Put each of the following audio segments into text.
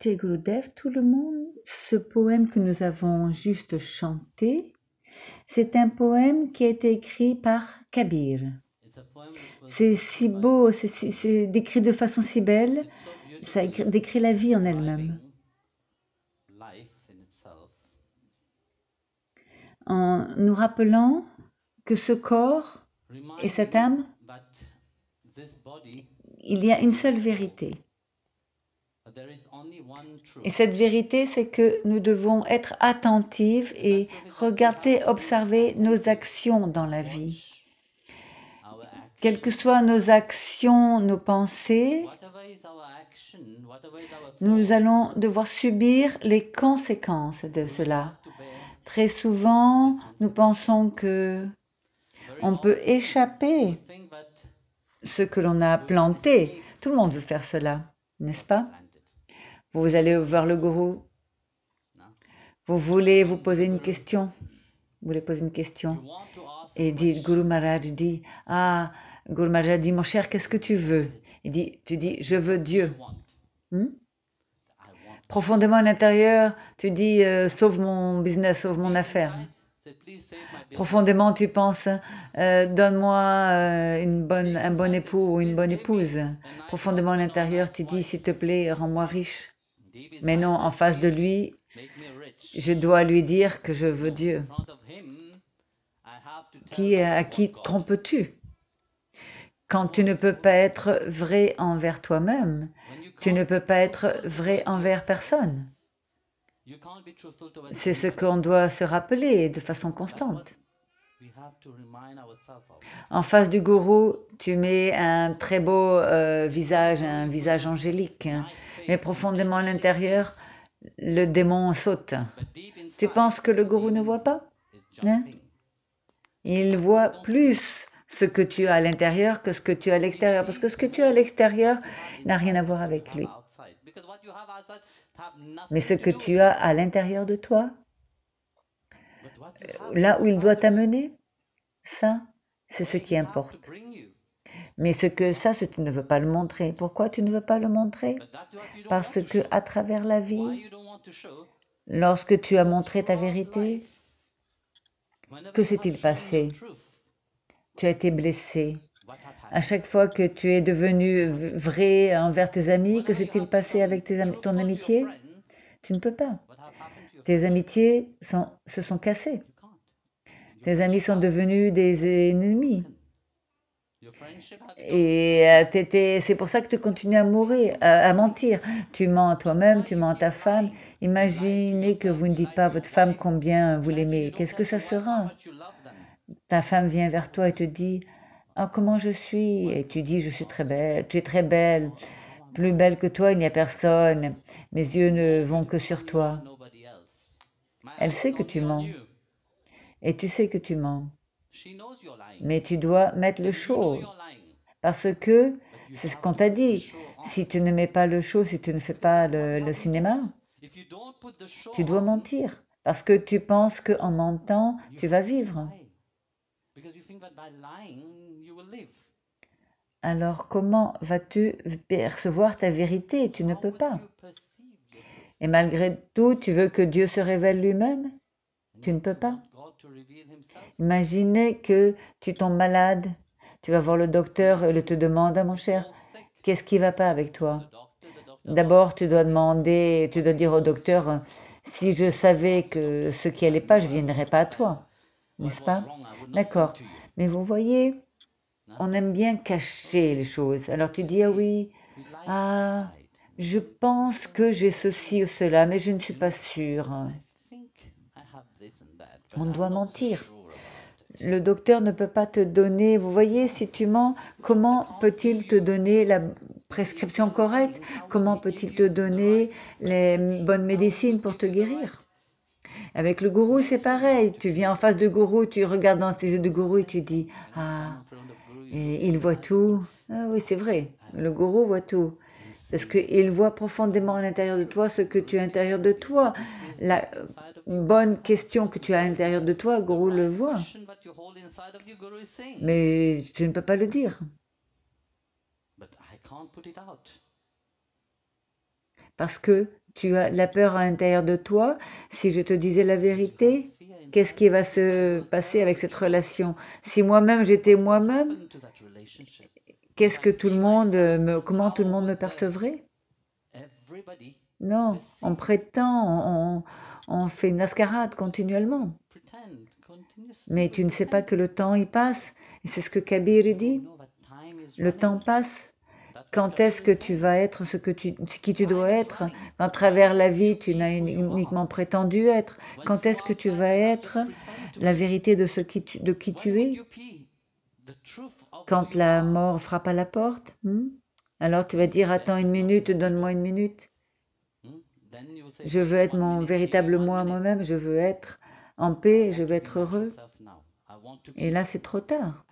Jay tout le monde, ce poème que nous avons juste chanté, c'est un poème qui a été écrit par Kabir. C'est si beau, c'est décrit de façon si belle, ça décrit la vie en elle-même. En nous rappelant que ce corps et cette âme, il y a une seule vérité. Et cette vérité, c'est que nous devons être attentifs et regarder, observer nos actions dans la vie. Quelles que soient nos actions, nos pensées, nous allons devoir subir les conséquences de cela. Très souvent, nous pensons que on peut échapper ce que l'on a planté. Tout le monde veut faire cela, n'est-ce pas vous allez voir le gourou. Vous voulez vous poser une question. Vous voulez poser une question. Et dit, gourou Maharaj dit, ah, gourou Maharaj dit, mon cher, qu'est-ce que tu veux Il dit, tu dis, je veux Dieu. Hmm? Profondément à l'intérieur, tu dis, euh, sauve mon business, sauve mon affaire. Profondément, tu penses, euh, donne-moi euh, une bonne, un bon époux ou une bonne épouse. Profondément à l'intérieur, tu dis, s'il te plaît, rends-moi riche. Mais non, en face de lui, je dois lui dire que je veux Dieu. à qui trompes-tu Quand tu ne peux pas être vrai envers toi-même, tu ne peux pas être vrai envers personne. C'est ce qu'on doit se rappeler de façon constante. En face du gourou, tu mets un très beau euh, visage, un visage angélique, mais profondément à l'intérieur, le démon saute. Tu penses que le gourou ne voit pas hein? Il voit plus ce que tu as à l'intérieur que ce que tu as à l'extérieur, parce que ce que tu as à l'extérieur n'a rien à voir avec lui. Mais ce que tu as à l'intérieur de toi là où il doit t'amener. Ça, c'est ce qui importe. Mais ce que ça, c'est tu ne veux pas le montrer. Pourquoi tu ne veux pas le montrer Parce que à travers la vie, lorsque tu as montré ta vérité, que s'est-il passé Tu as été blessé. À chaque fois que tu es devenu vrai envers tes amis, que s'est-il passé avec ton amitié Tu ne peux pas. Tes amitiés se sont cassées. Tes amis sont devenus des ennemis. Et euh, c'est pour ça que tu continues à mourir, à, mentir. Tu mens à toi-même, tu mens à ta femme. Imaginez que vous ne dites pas à votre femme combien vous l'aimez. Qu'est-ce que ça sera Ta femme vient vers toi et te dit Ah, comment je suis Et tu dis Je suis très belle, tu es très belle. Plus belle que toi, il n'y a personne. Mes yeux ne vont que sur toi. Elle sait que tu mens. Et tu sais que tu mens. Mais tu dois mettre le show. Parce que c'est ce qu'on t'a dit. Si tu ne mets pas le show, si tu ne fais pas le, cinéma, tu dois mentir. Parce que tu penses qu'en mentant, tu vas vivre. Alors comment vas-tu percevoir ta vérité Tu ne peux pas. Et malgré tout, tu veux que Dieu se révèle lui-même Tu ne peux pas. Imaginez que tu tombes malade, tu vas voir le docteur et il te demande, ah, mon cher, qu'est-ce qui ne va pas avec toi D'abord, tu dois demander, tu dois dire au docteur, si je savais que ce qui allait pas, je ne viendrais pas à toi. N'est-ce pas D'accord. Mais vous voyez, on aime bien cacher les choses. Alors tu dis, ah oui, ah, je pense que j'ai ceci ou cela, mais je ne suis pas sûre. On doit mentir. Le docteur ne peut pas te donner, vous voyez, si tu mens, comment peut-il te donner la prescription correcte Comment peut-il te donner les bonnes médecines pour te guérir Avec le gourou, c'est pareil. Tu viens en face du gourou, tu regardes dans ses yeux du gourou et tu dis, ah, il voit tout. Ah oui, c'est vrai, le gourou voit tout. Parce qu'il voit profondément à l'intérieur de toi ce que tu as à l'intérieur de toi. La bonne question que tu as à l'intérieur de toi, Guru le voit. Mais tu ne peux pas le dire. Parce que tu as la peur à l'intérieur de toi. Si je te disais la vérité, qu'est-ce qui va se passer avec cette relation Si moi-même j'étais moi-même qu'est-ce que tout le monde euh, me, comment tout le monde me percevrait Non, on prétend, on, fait une mascarade continuellement. Mais tu ne sais pas que le temps y passe. c'est ce que Kabir dit. Le temps passe. Quand est-ce que tu vas être ce que tu, qui tu dois être Quand à travers la vie, tu n'as uniquement prétendu être. Quand est-ce que tu vas être la vérité de, ce qui de qui tu es quand la mort frappe à la porte hmm? Alors tu vas dire, attends une minute, donne-moi une minute. Hmm? Je veux être mon véritable moi moi-même, je veux être en paix, je veux être heureux. Et là, c'est trop tard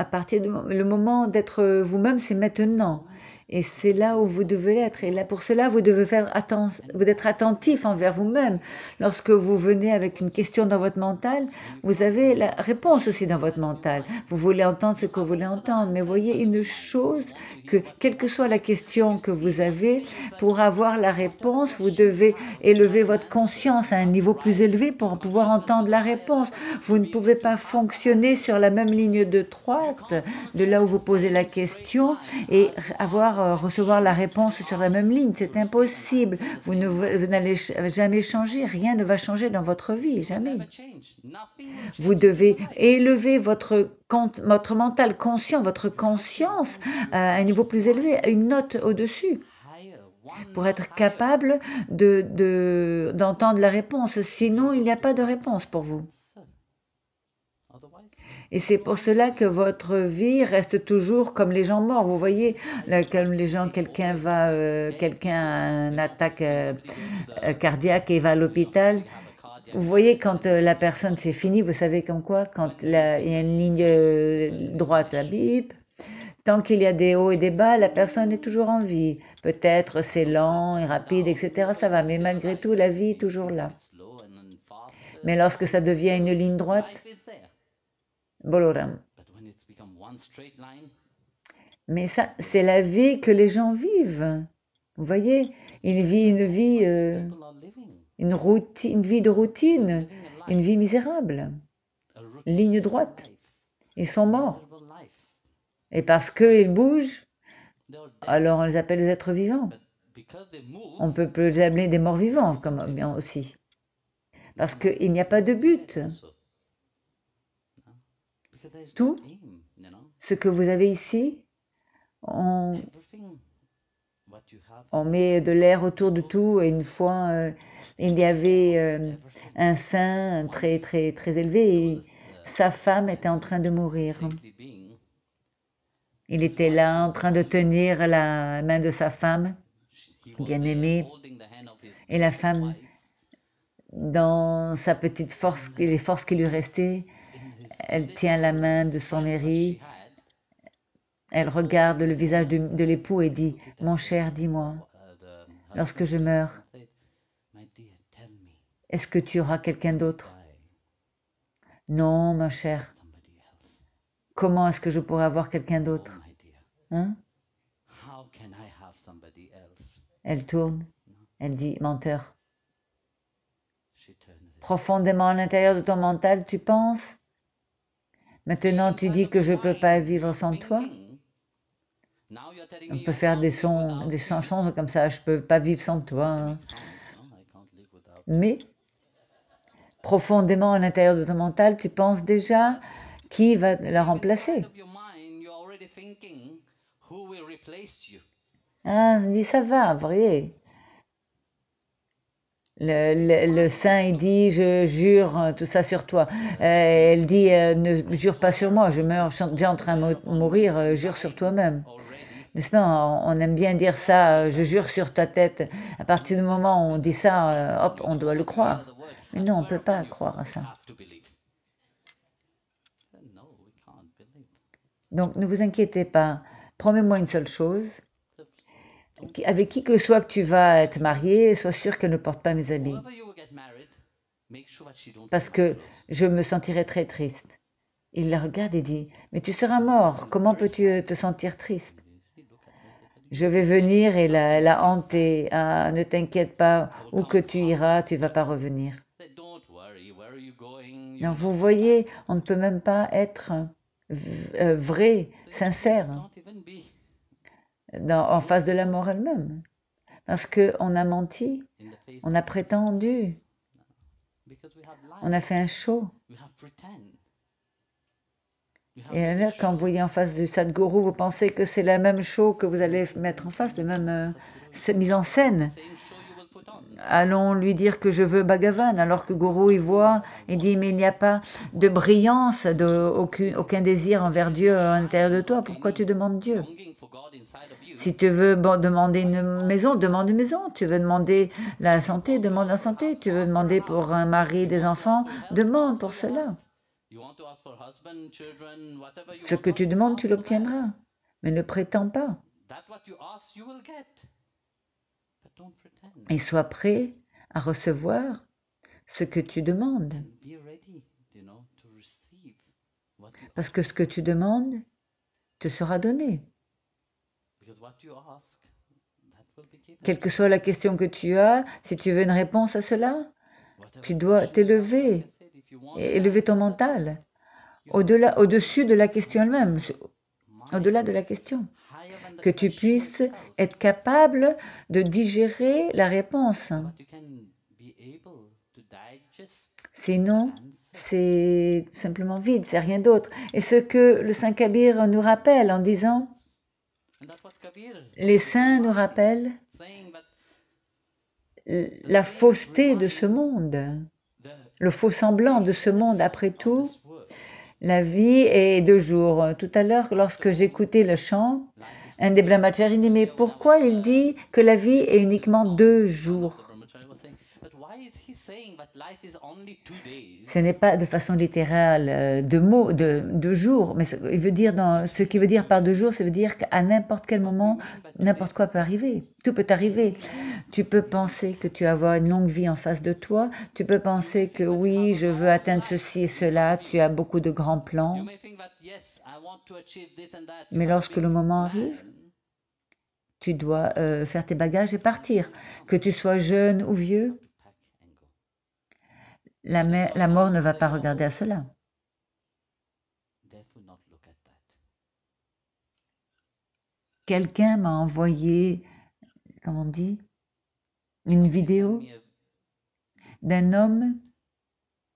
à partir du le moment d'être vous-même, c'est maintenant. Et c'est là où vous devez être. Et là, pour cela, vous devez faire attention, vous être attentif envers vous-même. Lorsque vous venez avec une question dans votre mental, vous avez la réponse aussi dans votre mental. Vous voulez entendre ce que vous voulez entendre. Mais voyez une chose que, quelle que soit la question que vous avez, pour avoir la réponse, vous devez élever votre conscience à un niveau plus élevé pour pouvoir entendre la réponse. Vous ne pouvez pas fonctionner sur la même ligne de trois de là où vous posez la question et avoir euh, recevoir la réponse sur la même ligne. C'est impossible. Vous n'allez jamais changer. Rien ne va changer dans votre vie, jamais. Vous devez élever votre mental conscient, votre conscience euh, à un niveau plus élevé, à une note au-dessus pour être capable d'entendre de, la réponse. Sinon, il n'y a pas de réponse pour vous. Et c'est pour cela que votre vie reste toujours comme les gens morts. Vous voyez, comme les gens, quelqu'un va, euh, quelqu'un attaque euh, euh, cardiaque et va à l'hôpital. Vous voyez, quand la personne c'est fini, vous savez comme quoi, quand il y a une ligne droite, la bip. Tant qu'il y a des hauts et des bas, la personne est toujours en vie. Peut-être c'est lent et rapide, etc. Ça va, mais malgré tout, la vie est toujours là. Mais lorsque ça devient une ligne droite, mais ça, c'est la vie que les gens vivent. Vous voyez, ils vivent une vie, une, euh, routine, une vie de routine, une vie misérable, ligne droite. Ils sont morts. Et parce qu'ils bougent, alors on les appelle des êtres vivants. On peut les appeler des morts vivants comme, aussi. Parce qu'il n'y a pas de but tout ce que vous avez ici, on, met de l'air autour de tout. Et une fois, euh, il y avait euh, un saint euh, très, très, très élevé et uh, sa femme était en train de mourir. Il était là en train de tenir la main de sa femme, bien-aimée, et la femme, dans sa petite force, les forces qui lui restaient, elle tient la main de son mari. Elle regarde le visage de, l'époux et dit, Mon cher, dis-moi, lorsque je meurs, est-ce que tu auras quelqu'un d'autre Non, mon cher. Comment est-ce que je pourrais avoir quelqu'un d'autre hein? Elle tourne. Elle dit, menteur. Profondément à l'intérieur de ton mental, tu penses Maintenant, tu dis que je ne peux pas vivre sans toi. On peut faire des sons, des chansons comme ça, je ne peux pas vivre sans toi. Hein. Mais, profondément à l'intérieur de ton mental, tu penses déjà qui va la remplacer. Ah, ça va, vous voyez, le, saint il dit je jure euh, tout ça sur toi. Euh, elle dit euh, ne jure pas sur moi, je meurs, je suis déjà en train de mourir, jure sur toi-même. N'est-ce pas on, aime bien dire ça, je jure sur ta tête. À partir du moment où on dit ça, hop, on doit le croire. Mais non, on ne peut pas croire à ça. Donc ne vous inquiétez pas, promets-moi une seule chose, avec qui que soit que tu vas être marié, sois sûr qu'elle ne porte pas mes habits. Parce que je me sentirai très triste. Il la regarde et dit, mais tu seras mort, comment peux-tu euh, te sentir triste Je vais venir et la, hanter, ah, ne t'inquiète pas, où que tu iras, tu ne vas pas revenir. vous voyez, on ne peut même pas être euh, vrai, sincère en face de la mort elle-même. Parce qu'on a menti, on a prétendu, on a fait un show. Et là, quand vous voyez en face du Sadguru, vous pensez que c'est la même chose que vous allez mettre en face, la même euh, mise en scène allons lui dire que je veux Bhagavan, alors que Guru y voit et dit mais il n'y a pas de brillance, de aucun, aucun désir envers Dieu à l'intérieur de toi. Pourquoi tu demandes Dieu Si tu veux demander une maison, demande une maison. Tu veux demander la santé, demande la santé. Tu veux demander pour un mari, des enfants, demande pour cela. Ce que tu demandes, tu l'obtiendras. Mais ne prétends pas et sois prêt à recevoir ce que tu demandes. Parce que ce que tu demandes te sera donné. Quelle que soit la question que tu as, si tu veux une réponse à cela, tu dois t'élever, élever ton mental au-delà, au-dessus de la question elle-même, au-delà de la question que tu puisses être capable de digérer la réponse. Sinon, c'est simplement vide, c'est rien d'autre. Et ce que le Saint Kabir nous rappelle en disant, les saints nous rappellent la fausseté de ce monde, le faux semblant de ce monde. Après tout, la vie est deux jours. Tout à l'heure, lorsque j'écoutais le chant, un des brahmacharis dit Mais pourquoi il dit que la vie est uniquement deux jours ce n'est pas de façon littérale euh, de mots, de, deux jours, mais ce, il veut dire ce qui veut dire par deux jours, ça veut dire qu'à n'importe quel moment, n'importe quoi peut arriver, tout peut arriver. Tu peux penser que tu vas avoir une longue vie en face de toi. Tu peux penser que oui, je veux atteindre ceci et cela. Tu as beaucoup de grands plans. Mais lorsque le moment arrive, tu dois euh, faire tes bagages et partir. Que tu sois jeune ou vieux, la, mort ne va pas regarder à cela. Quelqu'un m'a envoyé, comment on dit, une vidéo d'un homme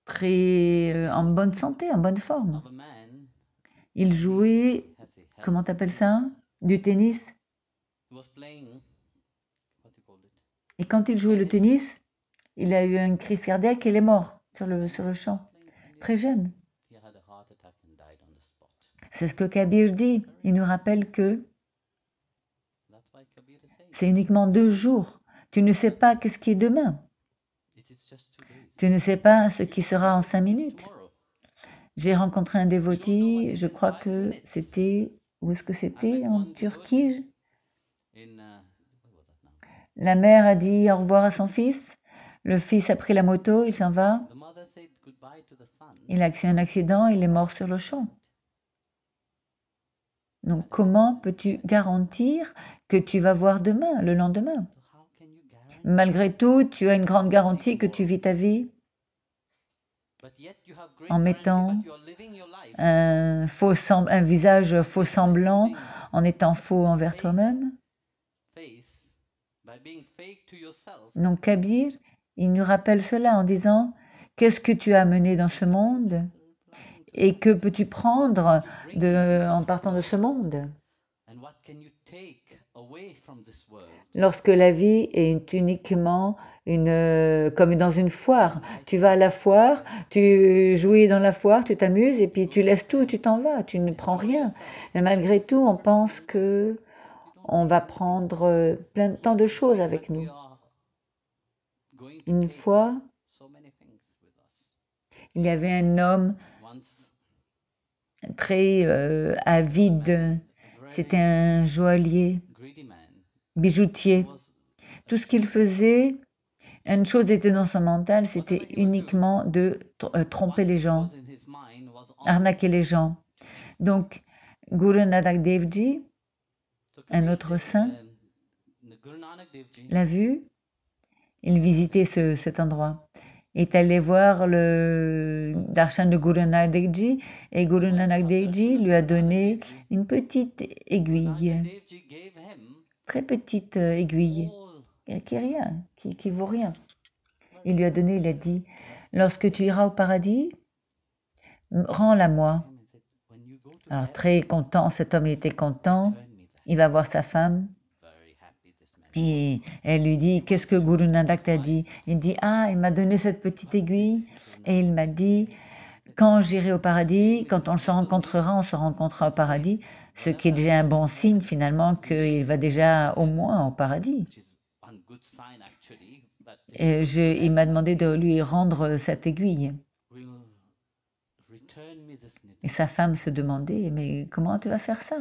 très euh, en bonne santé, en bonne forme. Il jouait, comment t'appelles ça Du tennis. Et quand il jouait le tennis, il a eu une crise cardiaque et il est mort sur le, sur le champ, très jeune. C'est ce que Kabir dit. Il nous rappelle que c'est uniquement deux jours tu ne sais pas qu'est-ce qui est demain. Tu ne sais pas ce qui sera en cinq minutes. J'ai rencontré un dévoti, je crois que c'était, où est-ce que c'était En Turquie uh, La mère a dit au revoir à son fils. Le fils a pris la moto, il s'en va. Il a eu un accident, il est mort sur le champ. Donc comment peux-tu garantir que tu vas voir demain, le lendemain Malgré tout, tu as une grande garantie que tu vis ta vie en mettant un, faux un visage faux semblant, en étant faux envers toi-même. Donc Kabir, il nous rappelle cela en disant, qu'est-ce que tu as mené dans ce monde et que peux-tu prendre en partant de ce monde Lorsque la vie est uniquement une, euh, comme dans une foire, tu vas à la foire, tu jouis dans la foire, tu t'amuses et puis tu laisses tout, tu t'en vas, tu ne prends rien. Mais malgré tout, on pense que on va prendre euh, plein de tant de choses avec nous. Une fois, il y avait un homme très euh, avide. C'était un joaillier bijoutier. Tout ce qu'il faisait, une chose était dans son mental, c'était uniquement de euh, tromper les gens, arnaquer les gens. Donc, Guru Nanak Devji, un autre saint, l'a vu, il visitait ce, cet endroit, est allé voir le darshan de Guru Nanak Devji et Guru Nanak Devji lui a donné une petite aiguille très petite euh, aiguille qui est rien, qui, qui vaut rien. Il lui a donné, il a dit, lorsque tu iras au paradis, rends-la moi. Alors très content, cet homme était content, il va voir sa femme et elle lui dit, qu'est-ce que Guru Nanak t'a dit Il dit, ah, il m'a donné cette petite aiguille et il m'a dit, quand j'irai au paradis, quand on se rencontrera, on se rencontrera au paradis, ce qui est déjà un bon signe finalement qu'il va déjà au moins au paradis. Et je, il m'a demandé de lui rendre cette aiguille. Et sa femme se demandait, mais comment tu vas faire ça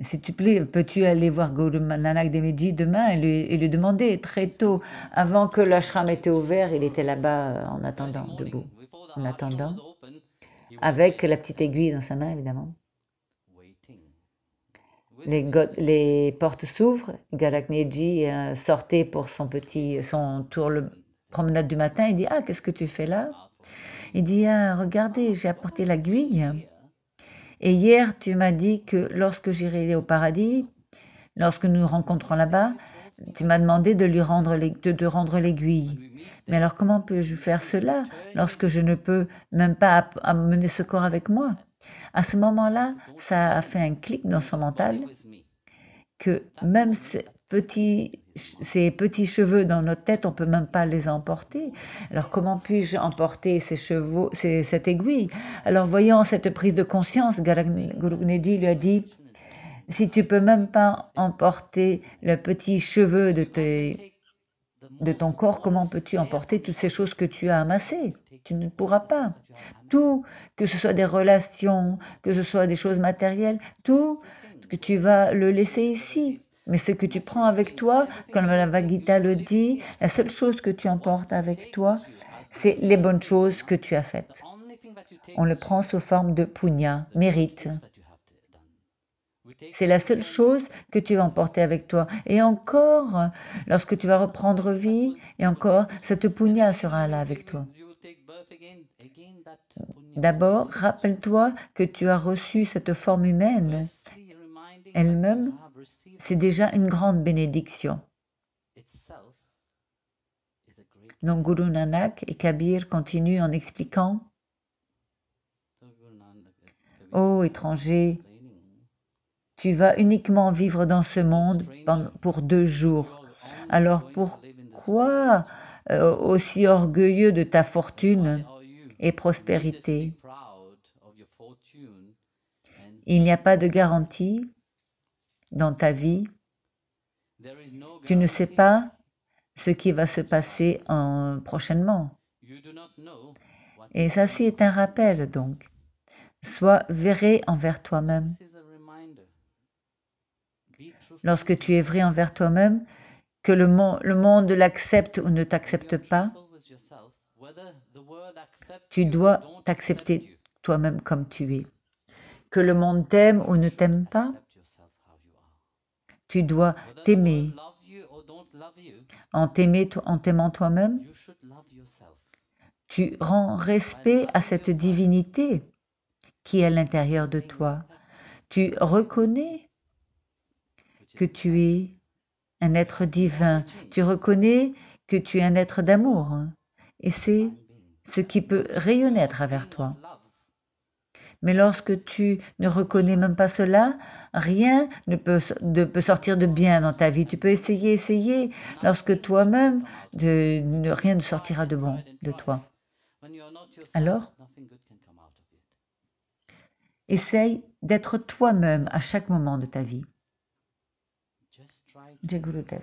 S'il te plaît, peux-tu aller voir Nanak Demedji demain et lui, et lui, demander très tôt, avant que l'ashram était ouvert, il était là-bas euh, en attendant, debout. En attendant, avec la petite aiguille dans sa main, évidemment. Les, portes s'ouvrent, Galakneji sortait pour son petit, son tour le promenade du matin, il dit Ah, qu'est-ce que tu fais là Il dit ah, Regardez, j'ai apporté l'aiguille. Et hier, tu m'as dit que lorsque j'irai au paradis, lorsque nous nous rencontrons là-bas, tu m'as demandé de lui rendre de, de rendre l'aiguille. Mais alors comment peux-je faire cela lorsque je ne peux même pas amener ce corps avec moi À ce moment-là, ça a fait un clic dans son mental que même ces petits, ces petits cheveux dans notre tête, on peut même pas les emporter. Alors comment puis-je emporter ces chevaux, cette aiguille Alors voyant cette prise de conscience, Galanedi lui a dit si tu peux même pas emporter le petit cheveu de, de ton corps, comment peux-tu emporter toutes ces choses que tu as amassées Tu ne pourras pas. Tout, que ce soit des relations, que ce soit des choses matérielles, tout, que tu vas le laisser ici. Mais ce que tu prends avec toi, comme la Vagita le dit, la seule chose que tu emportes avec toi, c'est les bonnes choses que tu as faites. On le prend sous forme de punya, mérite. C'est la seule chose que tu vas emporter avec toi. Et encore, lorsque tu vas reprendre vie, et encore, cette punya sera là avec toi. D'abord, rappelle-toi que tu as reçu cette forme humaine. Elle-même, c'est déjà une grande bénédiction. Donc Guru Nanak et Kabir continuent en expliquant Ô oh, étranger, tu vas uniquement vivre dans ce monde pour deux jours. Alors pourquoi euh, aussi orgueilleux de ta fortune et prospérité Il n'y a pas de garantie dans ta vie. Tu ne sais pas ce qui va se passer prochainement. Et ça, c'est un rappel, donc. Sois verré envers toi-même lorsque tu es vrai envers toi-même, que le, monde l'accepte ou ne t'accepte pas, tu dois t'accepter toi-même comme tu es. Que le monde t'aime ou ne t'aime pas, tu dois t'aimer. En t'aimant toi-même, tu rends respect à cette divinité qui est à l'intérieur de toi. Tu reconnais que tu es un être divin. Tu reconnais que tu es un être d'amour. Hein. Et c'est ce qui peut rayonner à travers toi. Mais lorsque tu ne reconnais même pas cela, rien ne peut, peut sortir de bien dans ta vie. Tu peux essayer, essayer, lorsque toi-même, rien ne sortira de bon de toi. Alors, essaye d'être toi-même à chaque moment de ta vie. Jack Ruder.